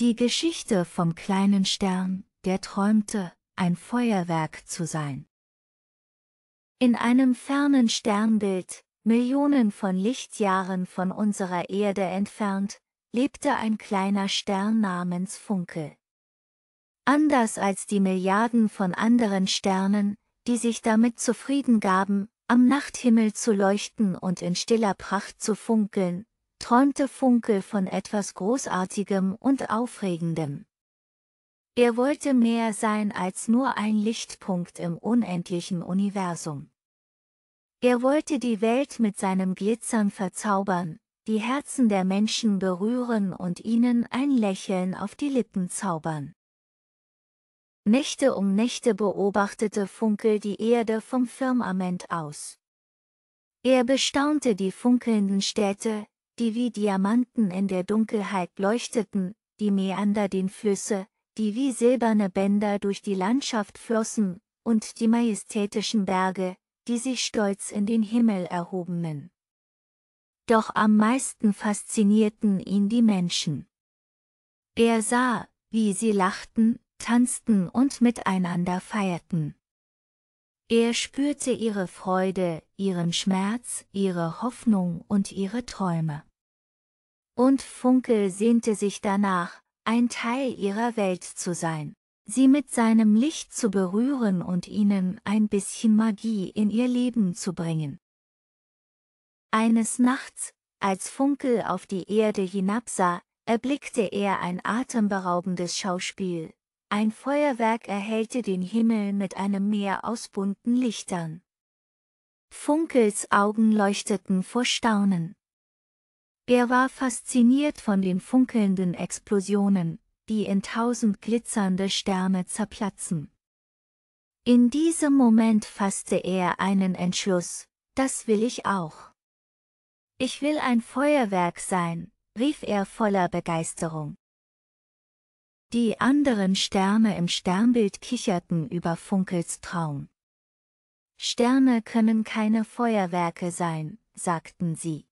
Die Geschichte vom kleinen Stern, der träumte, ein Feuerwerk zu sein. In einem fernen Sternbild, Millionen von Lichtjahren von unserer Erde entfernt, lebte ein kleiner Stern namens Funkel. Anders als die Milliarden von anderen Sternen, die sich damit zufrieden gaben, am Nachthimmel zu leuchten und in stiller Pracht zu funkeln, träumte Funkel von etwas Großartigem und Aufregendem. Er wollte mehr sein als nur ein Lichtpunkt im unendlichen Universum. Er wollte die Welt mit seinem Glitzern verzaubern, die Herzen der Menschen berühren und ihnen ein Lächeln auf die Lippen zaubern. Nächte um Nächte beobachtete Funkel die Erde vom Firmament aus. Er bestaunte die funkelnden Städte, die wie Diamanten in der Dunkelheit leuchteten, die Mäander den Flüsse, die wie silberne Bänder durch die Landschaft flossen, und die majestätischen Berge, die sich stolz in den Himmel erhobenen. Doch am meisten faszinierten ihn die Menschen. Er sah, wie sie lachten, tanzten und miteinander feierten. Er spürte ihre Freude, ihren Schmerz, ihre Hoffnung und ihre Träume. Und Funkel sehnte sich danach, ein Teil ihrer Welt zu sein, sie mit seinem Licht zu berühren und ihnen ein bisschen Magie in ihr Leben zu bringen. Eines Nachts, als Funkel auf die Erde hinabsah, erblickte er ein atemberaubendes Schauspiel. Ein Feuerwerk erhellte den Himmel mit einem Meer aus bunten Lichtern. Funkels Augen leuchteten vor Staunen. Er war fasziniert von den funkelnden Explosionen, die in tausend glitzernde Sterne zerplatzen. In diesem Moment fasste er einen Entschluss, das will ich auch. Ich will ein Feuerwerk sein, rief er voller Begeisterung. Die anderen Sterne im Sternbild kicherten über Funkels Traum. Sterne können keine Feuerwerke sein, sagten sie.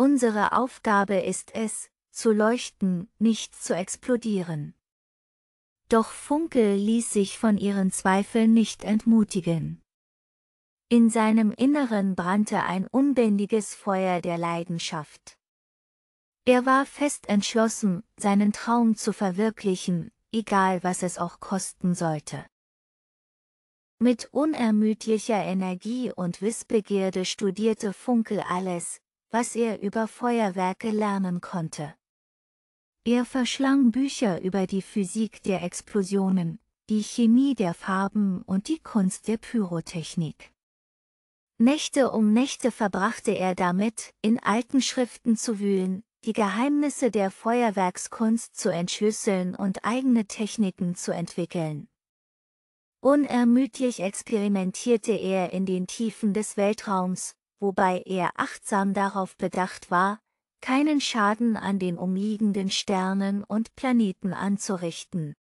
Unsere Aufgabe ist es, zu leuchten, nicht zu explodieren. Doch Funkel ließ sich von ihren Zweifeln nicht entmutigen. In seinem Inneren brannte ein unbändiges Feuer der Leidenschaft. Er war fest entschlossen, seinen Traum zu verwirklichen, egal was es auch kosten sollte. Mit unermüdlicher Energie und Wissbegierde studierte Funkel alles, was er über Feuerwerke lernen konnte. Er verschlang Bücher über die Physik der Explosionen, die Chemie der Farben und die Kunst der Pyrotechnik. Nächte um Nächte verbrachte er damit, in alten Schriften zu wühlen, die Geheimnisse der Feuerwerkskunst zu entschlüsseln und eigene Techniken zu entwickeln. Unermüdlich experimentierte er in den Tiefen des Weltraums, wobei er achtsam darauf bedacht war, keinen Schaden an den umliegenden Sternen und Planeten anzurichten.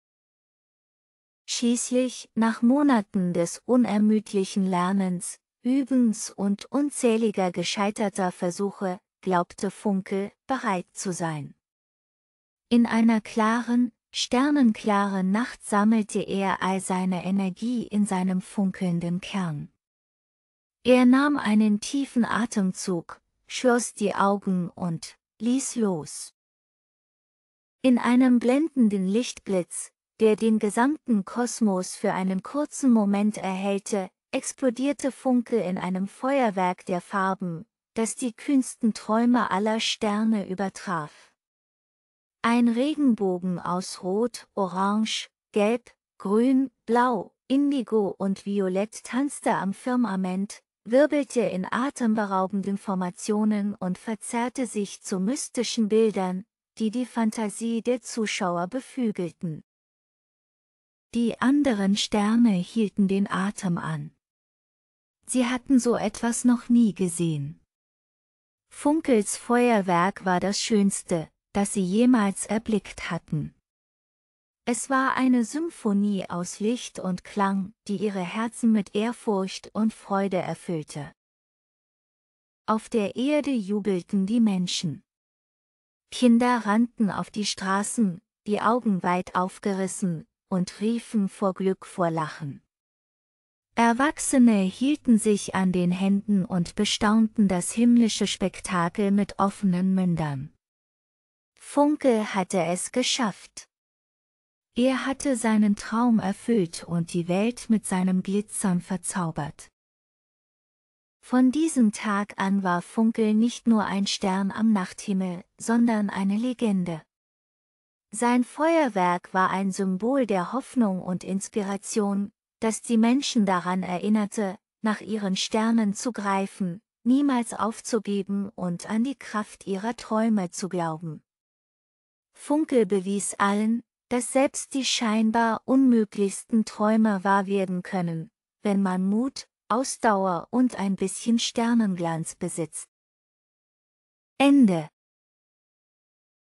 Schließlich, nach Monaten des unermüdlichen Lernens, Übens und unzähliger gescheiterter Versuche, glaubte Funke, bereit zu sein. In einer klaren, sternenklaren Nacht sammelte er all seine Energie in seinem funkelnden Kern. Er nahm einen tiefen Atemzug, schloss die Augen und ließ los. In einem blendenden Lichtblitz, der den gesamten Kosmos für einen kurzen Moment erhellte, explodierte Funke in einem Feuerwerk der Farben, das die kühnsten Träume aller Sterne übertraf. Ein Regenbogen aus Rot, Orange, Gelb, Grün, Blau, Indigo und Violett tanzte am Firmament, wirbelte in atemberaubenden Formationen und verzerrte sich zu mystischen Bildern, die die Fantasie der Zuschauer beflügelten. Die anderen Sterne hielten den Atem an. Sie hatten so etwas noch nie gesehen. Funkels Feuerwerk war das Schönste, das sie jemals erblickt hatten. Es war eine Symphonie aus Licht und Klang, die ihre Herzen mit Ehrfurcht und Freude erfüllte. Auf der Erde jubelten die Menschen. Kinder rannten auf die Straßen, die Augen weit aufgerissen, und riefen vor Glück vor Lachen. Erwachsene hielten sich an den Händen und bestaunten das himmlische Spektakel mit offenen Mündern. Funke hatte es geschafft. Er hatte seinen Traum erfüllt und die Welt mit seinem Glitzern verzaubert. Von diesem Tag an war Funkel nicht nur ein Stern am Nachthimmel, sondern eine Legende. Sein Feuerwerk war ein Symbol der Hoffnung und Inspiration, das die Menschen daran erinnerte, nach ihren Sternen zu greifen, niemals aufzugeben und an die Kraft ihrer Träume zu glauben. Funkel bewies allen, dass selbst die scheinbar unmöglichsten Träume wahr werden können, wenn man Mut, Ausdauer und ein bisschen Sternenglanz besitzt. Ende.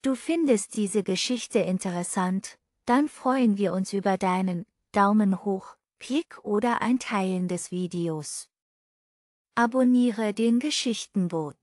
Du findest diese Geschichte interessant, dann freuen wir uns über deinen Daumen hoch, Klick oder ein Teilen des Videos. Abonniere den Geschichtenboot.